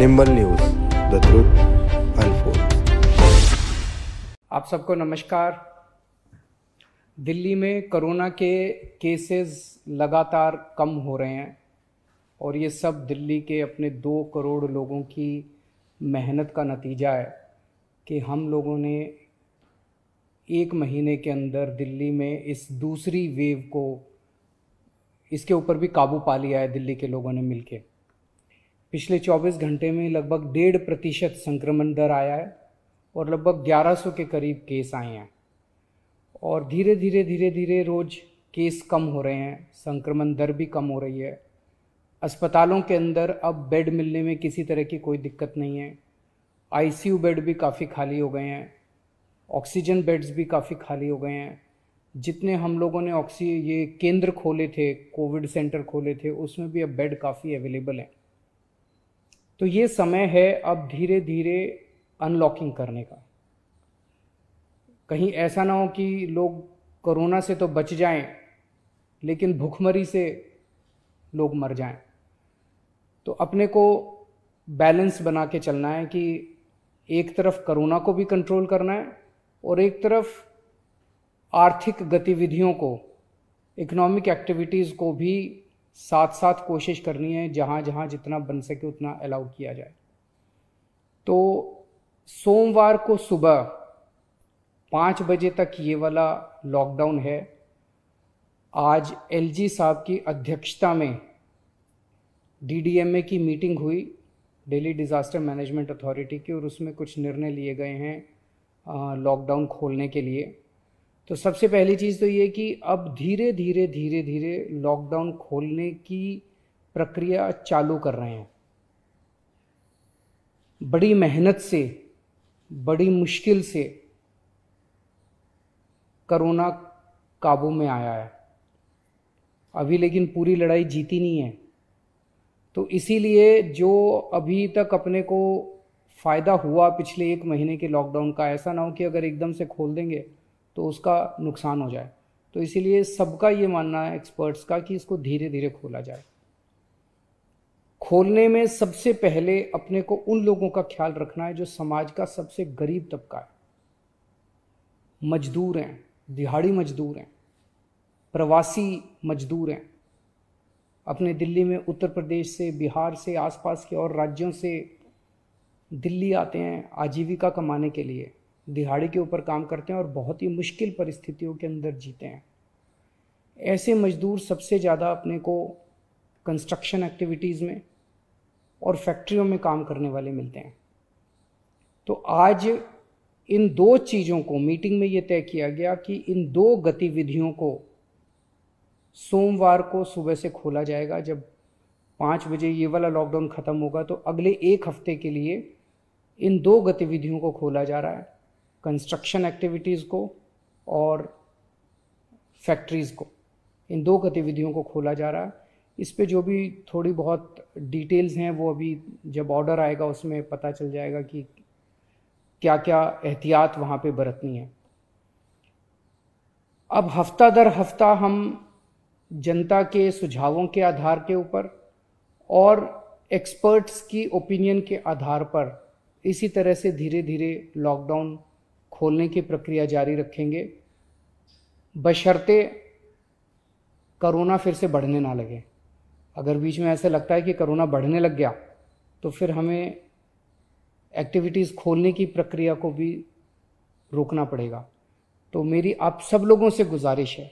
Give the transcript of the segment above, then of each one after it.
nimble News the truth unfold आप सबको नमस्कार दिल्ली में कोरोना के केसेस लगातार कम हो रहे हैं और ये सब दिल्ली के अपने दो करोड़ लोगों की मेहनत का नतीजा है कि हम लोगों ने एक महीने के अंदर दिल्ली में इस दूसरी वेव को इसके ऊपर भी काबू पा लिया है दिल्ली के लोगों ने मिलके पिछले 24 घंटे में लगभग डेढ़ प्रतिशत संक्रमण दर आया है और लगभग 1100 के करीब केस आए हैं और धीरे धीरे धीरे धीरे रोज़ केस कम हो रहे हैं संक्रमण दर भी कम हो रही है अस्पतालों के अंदर अब बेड मिलने में किसी तरह की कोई दिक्कत नहीं है आईसीयू बेड भी काफ़ी खाली हो गए हैं ऑक्सीजन बेड्स भी काफ़ी खाली हो गए हैं जितने हम लोगों ने ऑक्सी ये केंद्र खोले थे कोविड सेंटर खोले थे उसमें भी अब बेड काफ़ी अवेलेबल हैं तो ये समय है अब धीरे धीरे अनलॉकिंग करने का कहीं ऐसा ना हो कि लोग कोरोना से तो बच जाएं लेकिन भूखमरी से लोग मर जाएं तो अपने को बैलेंस बना के चलना है कि एक तरफ कोरोना को भी कंट्रोल करना है और एक तरफ आर्थिक गतिविधियों को इकोनॉमिक एक्टिविटीज़ को भी साथ साथ कोशिश करनी है जहाँ जहाँ जितना बन सके उतना अलाउ किया जाए तो सोमवार को सुबह पाँच बजे तक ये वाला लॉकडाउन है आज एलजी साहब की अध्यक्षता में डीडीएमए की मीटिंग हुई दिल्ली डिज़ास्टर मैनेजमेंट अथॉरिटी की और उसमें कुछ निर्णय लिए गए हैं लॉकडाउन खोलने के लिए तो सबसे पहली चीज़ तो ये कि अब धीरे धीरे धीरे धीरे लॉकडाउन खोलने की प्रक्रिया चालू कर रहे हैं बड़ी मेहनत से बड़ी मुश्किल से करोना काबू में आया है अभी लेकिन पूरी लड़ाई जीती नहीं है तो इसीलिए जो अभी तक अपने को फ़ायदा हुआ पिछले एक महीने के लॉकडाउन का ऐसा ना हो कि अगर एकदम से खोल देंगे तो उसका नुकसान हो जाए तो इसीलिए सबका ये मानना है एक्सपर्ट्स का कि इसको धीरे धीरे खोला जाए खोलने में सबसे पहले अपने को उन लोगों का ख्याल रखना है जो समाज का सबसे गरीब तबका है मजदूर हैं दिहाड़ी मजदूर हैं प्रवासी मजदूर हैं अपने दिल्ली में उत्तर प्रदेश से बिहार से आसपास के और राज्यों से दिल्ली आते हैं आजीविका कमाने के लिए दिहाड़ी के ऊपर काम करते हैं और बहुत ही मुश्किल परिस्थितियों के अंदर जीते हैं ऐसे मजदूर सबसे ज़्यादा अपने को कंस्ट्रक्शन एक्टिविटीज़ में और फैक्ट्रियों में काम करने वाले मिलते हैं तो आज इन दो चीज़ों को मीटिंग में ये तय किया गया कि इन दो गतिविधियों को सोमवार को सुबह से खोला जाएगा जब पाँच बजे ये वाला लॉकडाउन ख़त्म होगा तो अगले एक हफ्ते के लिए इन दो गतिविधियों को खोला जा रहा है कंस्ट्रक्शन एक्टिविटीज़ को और फैक्ट्रीज़ को इन दो गतिविधियों को खोला जा रहा है इस पे जो भी थोड़ी बहुत डिटेल्स हैं वो अभी जब ऑर्डर आएगा उसमें पता चल जाएगा कि क्या क्या एहतियात वहाँ पे बरतनी है अब हफ्ता दर हफ्ता हम जनता के सुझावों के आधार के ऊपर और एक्सपर्ट्स की ओपिनियन के आधार पर इसी तरह से धीरे धीरे लॉकडाउन खोलने की प्रक्रिया जारी रखेंगे बशर्ते करोना फिर से बढ़ने ना लगे अगर बीच में ऐसे लगता है कि करोना बढ़ने लग गया तो फिर हमें एक्टिविटीज़ खोलने की प्रक्रिया को भी रोकना पड़ेगा तो मेरी आप सब लोगों से गुजारिश है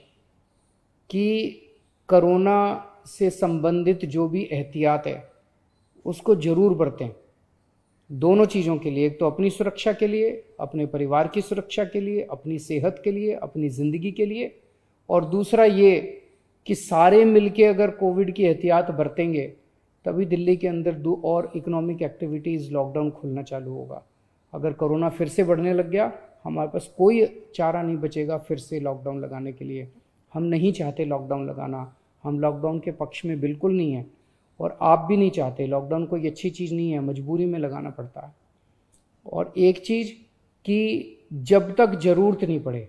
कि करोना से संबंधित जो भी एहतियात है उसको ज़रूर बरतें दोनों चीज़ों के लिए एक तो अपनी सुरक्षा के लिए अपने परिवार की सुरक्षा के लिए अपनी सेहत के लिए अपनी ज़िंदगी के लिए और दूसरा ये कि सारे मिलके अगर कोविड की एहतियात बरतेंगे तभी दिल्ली के अंदर दो और इकोनॉमिक एक्टिविटीज़ लॉकडाउन खुलना चालू होगा अगर कोरोना फिर से बढ़ने लग गया हमारे पास कोई चारा नहीं बचेगा फिर से लॉकडाउन लगाने के लिए हम नहीं चाहते लॉकडाउन लगाना हम लॉकडाउन के पक्ष में बिल्कुल नहीं हैं और आप भी नहीं चाहते लॉकडाउन कोई अच्छी चीज़ नहीं है मजबूरी में लगाना पड़ता है और एक चीज़ कि जब तक ज़रूरत नहीं पड़े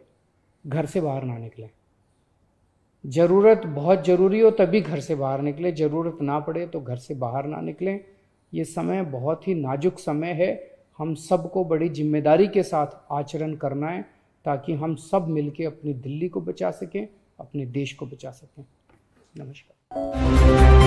घर से बाहर ना निकलें ज़रूरत बहुत ज़रूरी हो तभी घर से बाहर निकले ज़रूरत ना पड़े तो घर से बाहर ना निकलें ये समय बहुत ही नाजुक समय है हम सबको बड़ी जिम्मेदारी के साथ आचरण करना है ताकि हम सब मिलके अपनी दिल्ली को बचा सकें अपने देश को बचा सकें नमस्कार